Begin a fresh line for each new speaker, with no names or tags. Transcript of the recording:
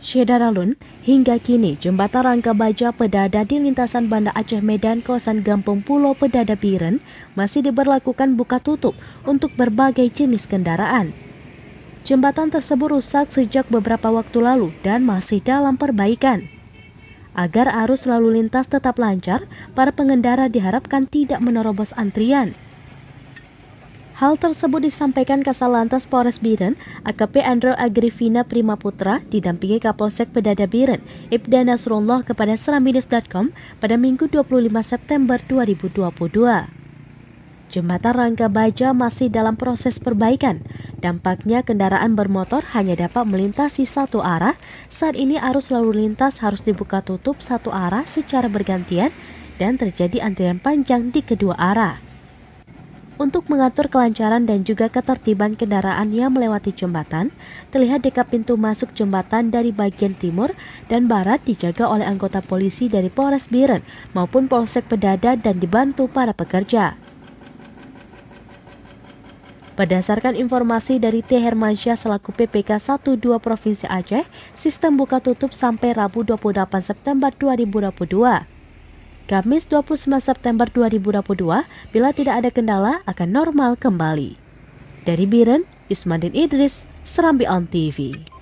Alun, hingga kini jembatan rangka baja pedada di lintasan Banda Aceh Medan kawasan Gampung Pulau Pedada Biren masih diberlakukan buka tutup untuk berbagai jenis kendaraan. Jembatan tersebut rusak sejak beberapa waktu lalu dan masih dalam perbaikan. Agar arus lalu lintas tetap lancar, para pengendara diharapkan tidak menerobos antrian. Hal tersebut disampaikan Kasalantas Polres Biren, AKP Andro Agrivina Prima Putra didampingi Kapolsek Pedada Biren, Ibda Nasrullah kepada seraminis.com pada Minggu 25 September 2022. Jembatan Rangka Baja masih dalam proses perbaikan. Dampaknya kendaraan bermotor hanya dapat melintasi satu arah. Saat ini arus lalu lintas harus dibuka tutup satu arah secara bergantian dan terjadi antrian panjang di kedua arah. Untuk mengatur kelancaran dan juga ketertiban kendaraan yang melewati jembatan, terlihat dekat pintu masuk jembatan dari bagian timur dan barat dijaga oleh anggota polisi dari Polres Biren maupun Polsek Pedada dan dibantu para pekerja. Berdasarkan informasi dari T. Hermansyah selaku PPK 12 Provinsi Aceh, sistem buka tutup sampai Rabu 28 September 2022. Kamis 29 September 2022 bila tidak ada kendala akan normal kembali. Dari Biren, Ismandin Idris, Serambi On TV.